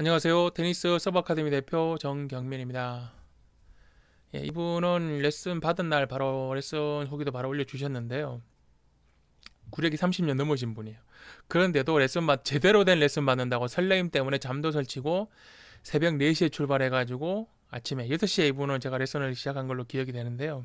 안녕하세요. 테니스 서버 아카데미 대표 정경민입니다. 예, 이분은 레슨 받은 날 바로 레슨 후기도 바로 올려주셨는데요. 구력이 30년 넘으신 분이에요. 그런데도 레슨 받 제대로 된 레슨 받는다고 설레임 때문에 잠도 설치고 새벽 4시에 출발해가지고 아침에 6시에 이분은 제가 레슨을 시작한 걸로 기억이 되는데요.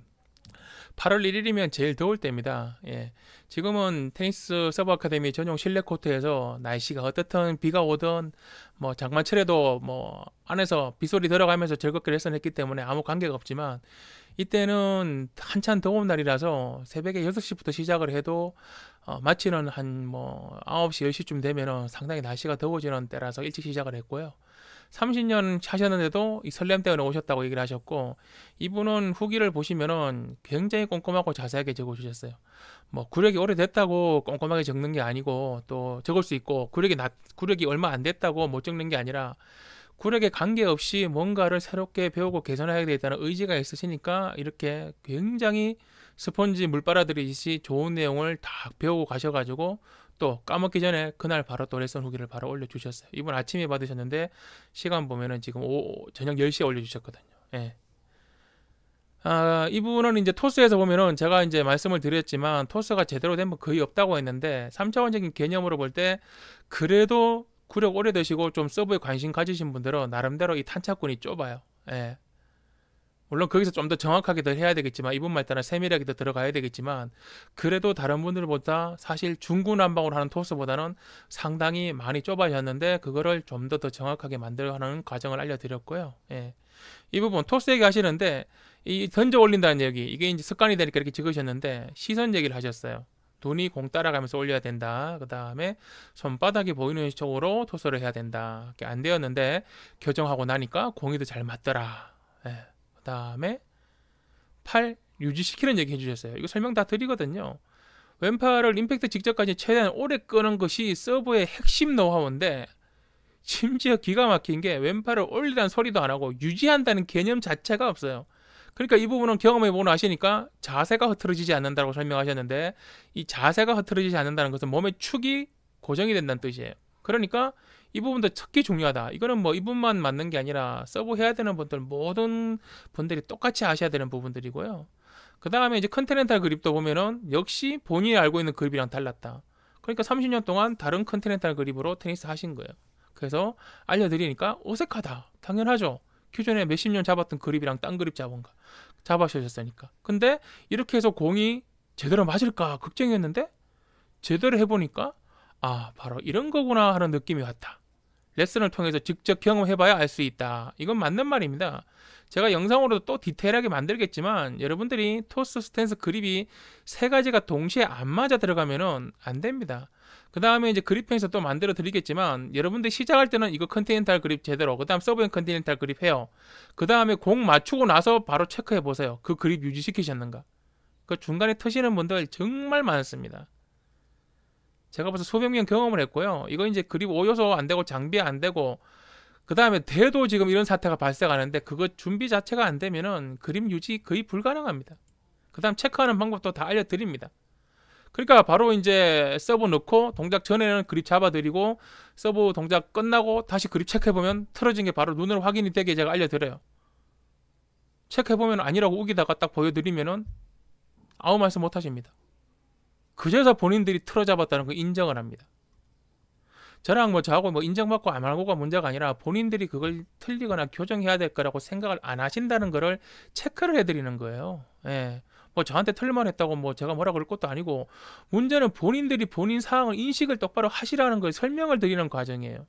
8월 1일이면 제일 더울 때입니다. 예. 지금은 테니스 서버 아카데미 전용 실내 코트에서 날씨가 어떻든 비가 오든 뭐 장마철에도 뭐 안에서 빗소리 들어가면서 즐겁게 레슨했기 때문에 아무 관계가 없지만 이때는 한참 더운 날이라서 새벽에 6시부터 시작을 해도 어, 마치는 한 뭐 9시, 10시쯤 되면은 상당히 날씨가 더워지는 때라서 일찍 시작을 했고요. 30년 하셨는데도 이 설렘 때문에 오셨다고 얘기를 하셨고 이분은 후기를 보시면은 굉장히 꼼꼼하고 자세하게 적어주셨어요. 뭐 구력이 오래됐다고 꼼꼼하게 적는 게 아니고 또 적을 수 있고 구력이 낮 구력이 얼마 안 됐다고 못 적는 게 아니라 구력에 관계없이 뭔가를 새롭게 배우고 개선해야 되겠다는 의지가 있으시니까 이렇게 굉장히 스펀지 물 빨아들이듯이 좋은 내용을 다 배우고 가셔가지고 또 까먹기 전에 그날 바로 또 레슨 후기를 바로 올려주셨어요. 이번 아침에 받으셨는데 시간 보면은 지금 오, 저녁 10시에 올려주셨거든요. 예. 아, 이분은 이제 토스에서 보면은 제가 이제 말씀을 드렸지만 토스가 제대로 된 건 거의 없다고 했는데 3차원적인 개념으로 볼 때 그래도 구력 오래되시고 좀 서브에 관심 가지신 분들은 나름대로 이 탄착군이 좁아요. 예. 물론 거기서 좀 더 정확하게 더 해야 되겠지만 이분말 따라 세밀하게 더 들어가야 되겠지만 그래도 다른 분들보다 사실 중구난방으로 하는 토스보다는 상당히 많이 좁아졌는데 그거를 좀 더 더 정확하게 만들어가는 과정을 알려드렸고요. 예. 이 부분 토스 얘기하시는데 이 던져 올린다는 얘기 이게 이제 습관이 되니까 이렇게 찍으셨는데 시선 얘기를 하셨어요. 눈이공 따라가면서 올려야 된다. 그 다음에 손바닥이 보이는 쪽으로 토스를 해야 된다. 안 되었는데 교정하고 나니까 공이더 잘 맞더라. 예. 다음에 팔 유지시키는 얘기 해주셨어요. 이거 설명 다 드리거든요. 왼팔을 임팩트 직접까지 최대한 오래 끄는 것이 서브의 핵심 노하우인데 심지어 기가 막힌 게 왼팔을 올리란 소리도 안 하고 유지한다는 개념 자체가 없어요. 그러니까 이 부분은 경험해보고 아시니까 자세가 흐트러지지 않는다고 설명하셨는데 이 자세가 흐트러지지 않는다는 것은 몸의 축이 고정이 된다는 뜻이에요. 그러니까 이 부분도 특히 중요하다. 이거는 뭐 이분만 맞는 게 아니라 서브 해야 되는 분들 모든 분들이 똑같이 아셔야 되는 부분들이고요. 그 다음에 이제 컨티넨탈 그립도 보면은 역시 본인이 알고 있는 그립이랑 달랐다. 그러니까 30년 동안 다른 컨티넨탈 그립으로 테니스 하신 거예요. 그래서 알려드리니까 어색하다. 당연하죠. 기존에 몇십 년 잡았던 그립이랑 딴 그립 잡은가 잡아주셨으니까. 근데 이렇게 해서 공이 제대로 맞을까 걱정이었는데 제대로 해보니까 아, 바로 이런 거구나 하는 느낌이 왔다. 레슨을 통해서 직접 경험해봐야 알 수 있다. 이건 맞는 말입니다. 제가 영상으로도 또 디테일하게 만들겠지만 여러분들이 토스 스탠스 그립이 세 가지가 동시에 안 맞아 들어가면안 됩니다. 그 다음에 이제 그립형에서 또 만들어 드리겠지만 여러분들 시작할 때는 이거 컨티넨탈 그립 제대로 그 다음 서브앤 컨티넨탈 그립 해요. 그 다음에 공 맞추고 나서 바로 체크해 보세요. 그 그립 유지시키셨는가. 그 중간에 터시는 분들 정말 많습니다. 제가 벌써 소변경 경험을 했고요. 이거 이제 그립 오여서안 되고 장비 안 되고 그 다음에 대도 지금 이런 사태가 발생하는데 그거 준비 자체가 안 되면은 그립 유지 거의 불가능합니다. 그 다음 체크하는 방법도 다 알려드립니다. 그러니까 바로 이제 서브 넣고 동작 전에는 그립 잡아드리고 서브 동작 끝나고 다시 그립 체크해보면 틀어진 게 바로 눈으로 확인이 되게 제가 알려드려요. 체크해보면 아니라고 우기다가 딱 보여드리면은 아무 말씀 못 하십니다. 그제서 본인들이 틀어잡았다는 걸 인정을 합니다. 저랑 뭐 저하고 뭐 인정받고 안 하고가 문제가 아니라 본인들이 그걸 틀리거나 교정해야 될 거라고 생각을 안 하신다는 거를 체크를 해드리는 거예요. 예. 뭐 저한테 틀만 했다고 뭐 제가 뭐라 그럴 것도 아니고 문제는 본인들이 본인 상황을 인식을 똑바로 하시라는 걸 설명을 드리는 과정이에요.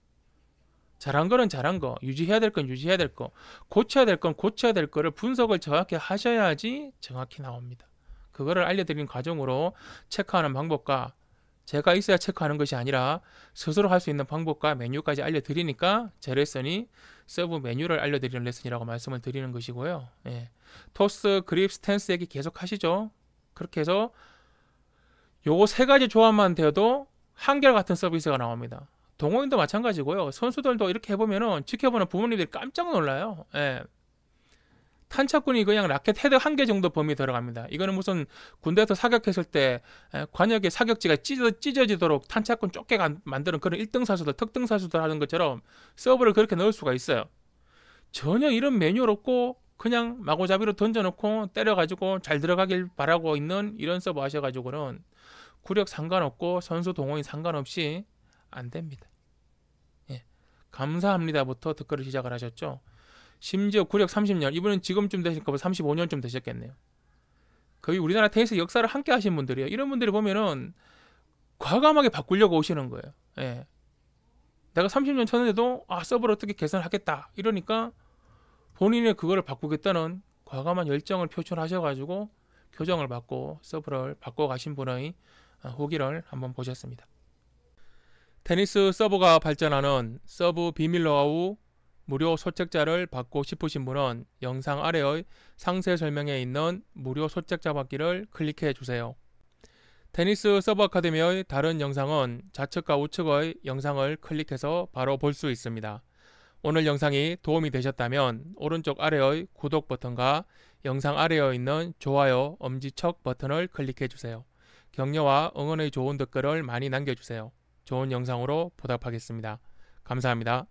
잘한 거는 잘한 거, 유지해야 될 건 유지해야 될 거, 고쳐야 될 건 고쳐야 될 거를 분석을 정확히 하셔야지 정확히 나옵니다. 그거를 알려드리는 과정으로 체크하는 방법과 제가 있어야 체크하는 것이 아니라 스스로 할 수 있는 방법과 메뉴까지 알려드리니까 제 레슨이 서브 메뉴를 알려드리는 레슨이라고 말씀을 드리는 것이고요. 예. 토스, 그립, 스탠스 얘기 계속 하시죠. 그렇게 해서 요거 세 가지 조합만 돼도 한결같은 서비스가 나옵니다. 동호인도 마찬가지고요. 선수들도 이렇게 해보면은 지켜보는 부모님들이 깜짝 놀라요. 예. 탄착군이 그냥 라켓 헤드 한 개 정도 범위 들어갑니다. 이거는 무슨 군대에서 사격했을 때 관역의 사격지가 찢어, 찢어지도록 탄착군 좁게 만드는 그런 1등 사수들, 특등 사수들 하는 것처럼 서브를 그렇게 넣을 수가 있어요. 전혀 이런 메뉴 없고 그냥 마구잡이로 던져놓고 때려가지고 잘 들어가길 바라고 있는 이런 서브 하셔가지고는 구력 상관없고 선수 동호인 상관없이 안 됩니다. 예. 감사합니다부터 댓글을 시작을 하셨죠. 심지어 구력 30년 이분은 지금쯤 되실까 봐 35년쯤 되셨겠네요. 거의 우리나라 테니스 역사를 함께 하신 분들이에요. 이런 분들이 보면은 과감하게 바꾸려고 오시는 거예요. 예. 내가 30년 쳤는데도 아 서브를 어떻게 개선하겠다 이러니까 본인의 그거를 바꾸겠다는 과감한 열정을 표출하셔가지고 교정을 받고 서브를 바꿔 가신 분의 어, 후기를 한번 보셨습니다. 테니스 서브가 발전하는 서브 비밀러아우 무료 소책자를 받고 싶으신 분은 영상 아래의 상세 설명에 있는 무료 소책자 받기를 클릭해 주세요. 테니스 서버 아카데미의 다른 영상은 좌측과 우측의 영상을 클릭해서 바로 볼 수 있습니다. 오늘 영상이 도움이 되셨다면 오른쪽 아래의 구독 버튼과 영상 아래에 있는 좋아요, 엄지척 버튼을 클릭해 주세요. 격려와 응원의 좋은 댓글을 많이 남겨주세요. 좋은 영상으로 보답하겠습니다. 감사합니다.